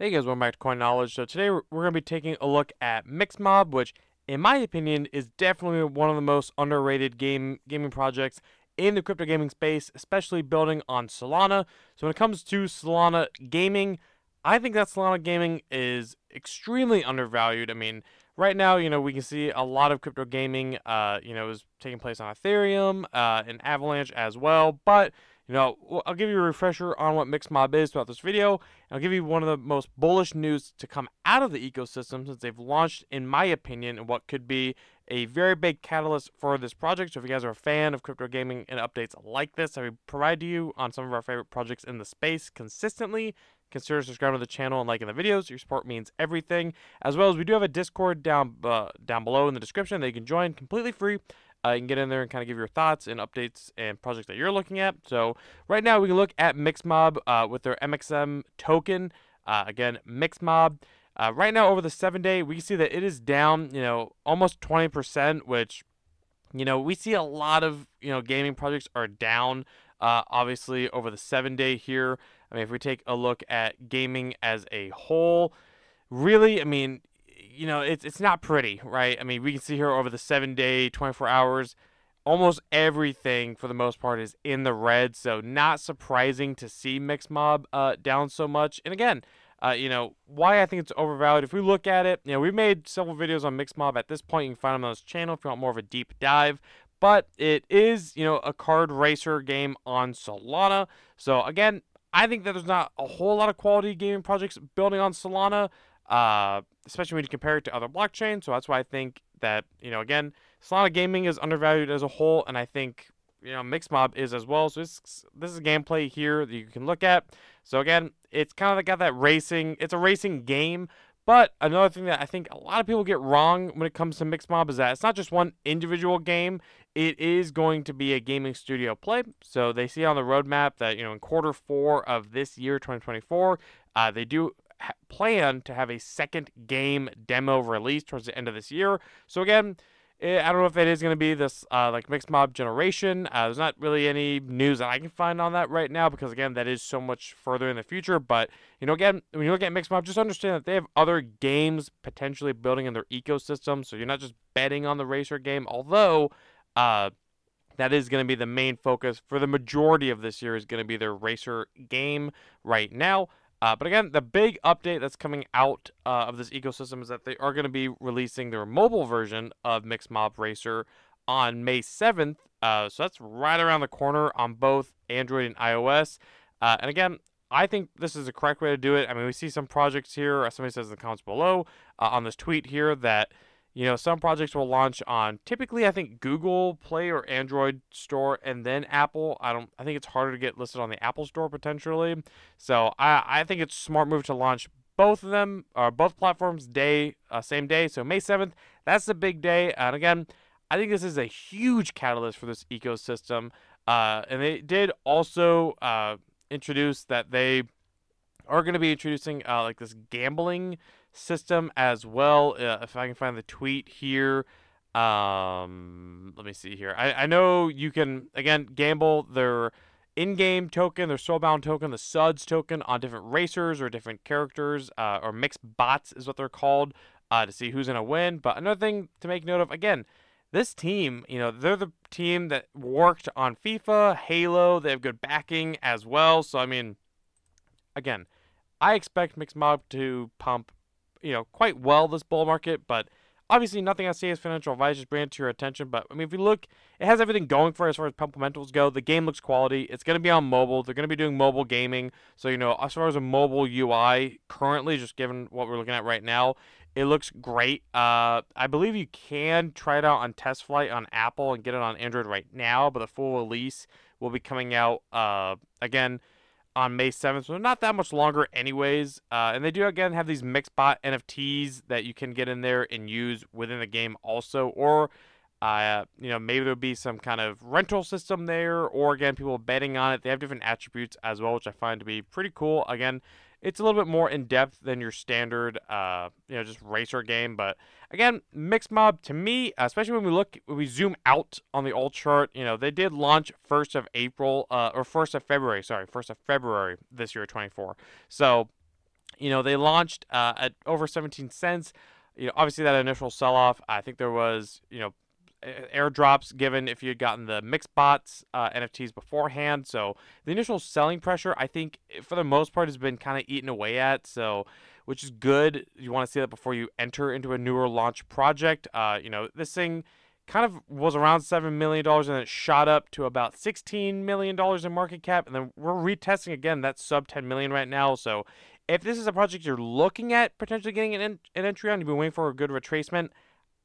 Hey guys, welcome back to Coin Knowledge. So today we're going to be taking a look at Mixmob, which in my opinion is definitely one of the most underrated game gaming projects in the crypto gaming space, especially building on Solana. So when it comes to Solana gaming, I think that Solana gaming is extremely undervalued. I mean, right now, you know, we can see a lot of crypto gaming, uh, you know, is taking place on Ethereum uh, and Avalanche as well, but you know, I'll give you a refresher on what MixMob is throughout this video. I'll give you one of the most bullish news to come out of the ecosystem since they've launched, in my opinion, what could be a very big catalyst for this project. So if you guys are a fan of crypto gaming and updates like this that we provide to you on some of our favorite projects in the space consistently, consider subscribing to the channel and liking the videos. Your support means everything. As well as we do have a Discord down uh, down below in the description that you can join completely free uh, you can get in there and kind of give your thoughts and updates and projects that you're looking at. So right now we can look at Mixmob uh, with their MXM token. Uh, again, Mixmob. Uh, right now over the seven day, we see that it is down, you know, almost 20%, which, you know, we see a lot of, you know, gaming projects are down, uh, obviously, over the seven day here. I mean, if we take a look at gaming as a whole, really, I mean, you know, it's it's not pretty, right? I mean, we can see here over the seven day, 24 hours, almost everything for the most part is in the red. So not surprising to see Mix Mob uh, down so much. And again, uh, you know, why I think it's overvalued. If we look at it, you know, we have made several videos on Mix Mob. At this point, you can find them on this channel if you want more of a deep dive. But it is, you know, a card racer game on Solana. So again, I think that there's not a whole lot of quality gaming projects building on Solana. Uh, especially when you compare it to other blockchains. So that's why I think that you know again, Solana gaming is undervalued as a whole, and I think you know Mixmob is as well. So this this is gameplay here that you can look at. So again, it's kind of got that racing. It's a racing game. But another thing that I think a lot of people get wrong when it comes to Mixmob is that it's not just one individual game. It is going to be a gaming studio play. So they see on the roadmap that you know in quarter four of this year, 2024, uh, they do plan to have a second game demo release towards the end of this year. So again, eh, I don't know if it is going to be this uh, like mixed mob generation. Uh, there's not really any news that I can find on that right now because again, that is so much further in the future. But you know, again, when you look at mixed mob, just understand that they have other games potentially building in their ecosystem. So you're not just betting on the racer game, although. Uh, that is going to be the main focus for the majority of this year is going to be their racer game right now uh, but again, the big update that's coming out uh, of this ecosystem is that they are going to be releasing their mobile version of Mixed Mob Racer on May 7th. Uh, so that's right around the corner on both Android and iOS. Uh, and again, I think this is the correct way to do it. I mean, we see some projects here. Somebody says in the comments below uh, on this tweet here that you know, some projects will launch on typically I think Google Play or Android store and then Apple. I don't I think it's harder to get listed on the Apple store potentially. So I, I think it's smart move to launch both of them or uh, both platforms day uh, same day. So May 7th, that's the big day. And again, I think this is a huge catalyst for this ecosystem. Uh, and they did also uh, introduce that they are going to be introducing uh, like this gambling system as well. Uh, if I can find the tweet here, um, let me see here. I, I know you can again gamble their in-game token, their soulbound token, the suds token on different racers or different characters uh, or mixed bots is what they're called uh, to see who's gonna win. But another thing to make note of again. This team, you know, they're the team that worked on FIFA, Halo. They have good backing as well. So, I mean, again, I expect Mixmob to pump you know quite well this bull market, but obviously nothing I see as financial advisors bring it to your attention. But I mean, if you look, it has everything going for it as far as fundamentals go. The game looks quality. It's going to be on mobile. They're going to be doing mobile gaming. So you know, as far as a mobile UI currently, just given what we're looking at right now, it looks great. Uh, I believe you can try it out on test flight on Apple and get it on Android right now, but the full release will be coming out uh, again on May 7th, so not that much longer, anyways. Uh, and they do again have these mixed bot NFTs that you can get in there and use within the game, also. Or, uh, you know, maybe there'll be some kind of rental system there, or again, people betting on it. They have different attributes as well, which I find to be pretty cool. Again, it's a little bit more in depth than your standard, uh, you know, just racer game. But again, Mixed Mob to me, especially when we look, when we zoom out on the old chart, you know, they did launch first of April uh, or first of February, sorry, first of February this year, 24. So, you know, they launched uh, at over 17 cents. You know, obviously that initial sell-off. I think there was, you know, airdrops given if you had gotten the Mixbots uh, NFTs beforehand. So the initial selling pressure, I think, eh, for the most part, has been kind of eaten away at. So which is good. You want to see that before you enter into a newer launch project. Uh, you know, this thing kind of was around seven million dollars and it shot up to about sixteen million dollars in market cap, and then we're retesting again. That's sub ten million right now. So if this is a project you're looking at potentially getting an, an entry on, you've been waiting for a good retracement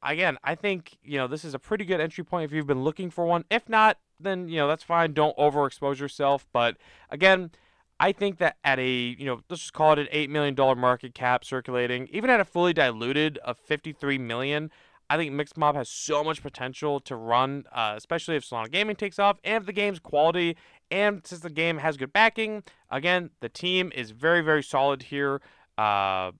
again, I think, you know, this is a pretty good entry point if you've been looking for one. If not, then, you know, that's fine. Don't overexpose yourself. But again, I think that at a, you know, let's just call it an $8 million market cap circulating, even at a fully diluted of $53 million, I think Mixed Mob has so much potential to run, uh, especially if Solana Gaming takes off and if the game's quality and since the game has good backing. Again, the team is very, very solid here. Uh,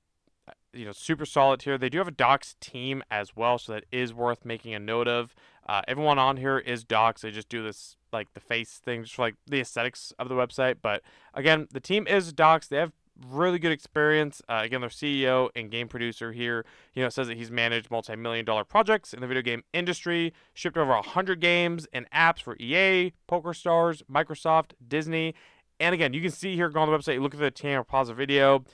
you know super solid here. They do have a Docs team as well, so that is worth making a note of. Uh, everyone on here is Docs. They just do this like the face thing, just for, like the aesthetics of the website. But again, the team is Docs. They have really good experience. Uh, again, their CEO and game producer here, you know, says that he's managed multi-million dollar projects in the video game industry, shipped over 100 games and apps for EA, PokerStars, Microsoft, Disney. And again, you can see here, go on the website, look at the team pause the video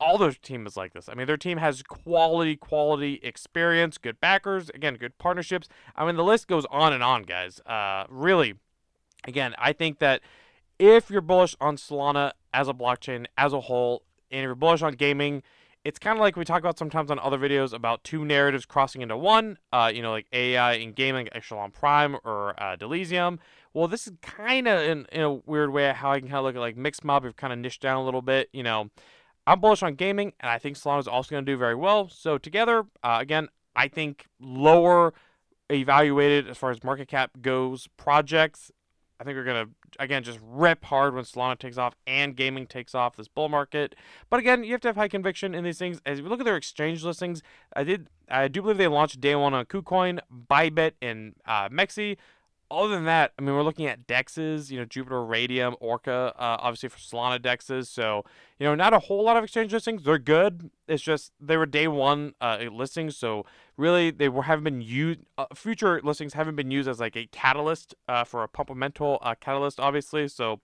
all their team is like this. I mean, their team has quality, quality experience, good backers, again, good partnerships. I mean, the list goes on and on, guys. Uh, really, again, I think that if you're bullish on Solana as a blockchain as a whole, and if you're bullish on gaming, it's kind of like we talk about sometimes on other videos about two narratives crossing into one, uh, you know, like AI in gaming, Exelon Echelon Prime or uh, Delisium. Well, this is kind of in, in a weird way how I can kind of look at like Mixed Mob. We've kind of niched down a little bit, you know. I'm bullish on gaming, and I think Solana is also going to do very well. So together, uh, again, I think lower evaluated as far as market cap goes projects. I think we're going to, again, just rip hard when Solana takes off and gaming takes off this bull market. But again, you have to have high conviction in these things. As we look at their exchange listings, I did, I do believe they launched day one on KuCoin, Bybit, and uh, Mexi other than that, I mean, we're looking at dexes, you know, Jupiter, Radium, Orca, uh, obviously for Solana dexes. So, you know, not a whole lot of exchange listings. They're good. It's just they were day one uh, listings. So, really, they were, haven't been used, uh, future listings haven't been used as like a catalyst uh, for a pump mental uh, catalyst, obviously. So,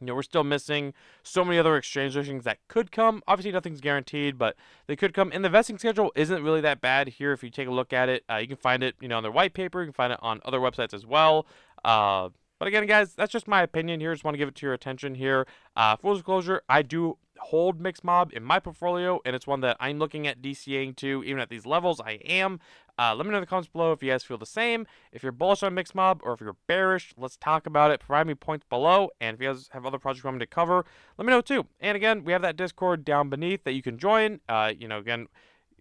you know, we're still missing so many other exchange listings that could come. Obviously, nothing's guaranteed, but they could come. And the vesting schedule isn't really that bad here if you take a look at it. Uh, you can find it, you know, on their white paper. You can find it on other websites as well. Uh, but again, guys, that's just my opinion here. Just want to give it to your attention here. Uh, full disclosure, I do hold Mixed Mob in my portfolio, and it's one that I'm looking at DCAing to. Even at these levels, I am. Uh, let me know in the comments below if you guys feel the same, if you're bullish on Mixed Mob, or if you're bearish. Let's talk about it. Provide me points below, and if you guys have other projects you want me to cover, let me know too. And again, we have that Discord down beneath that you can join. Uh, you know, again,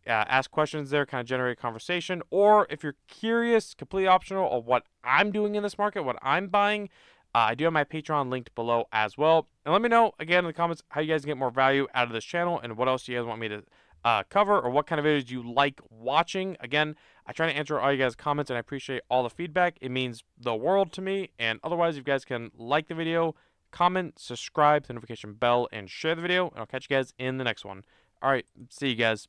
uh, ask questions there, kind of generate conversation. Or if you're curious, completely optional, of what I'm doing in this market, what I'm buying, uh, I do have my Patreon linked below as well. And let me know again in the comments how you guys get more value out of this channel and what else you guys want me to uh, cover or what kind of videos you like watching. Again, I try to answer all you guys' comments and I appreciate all the feedback. It means the world to me. And otherwise, you guys can like the video, comment, subscribe, the notification bell, and share the video. And I'll catch you guys in the next one. All right, see you guys.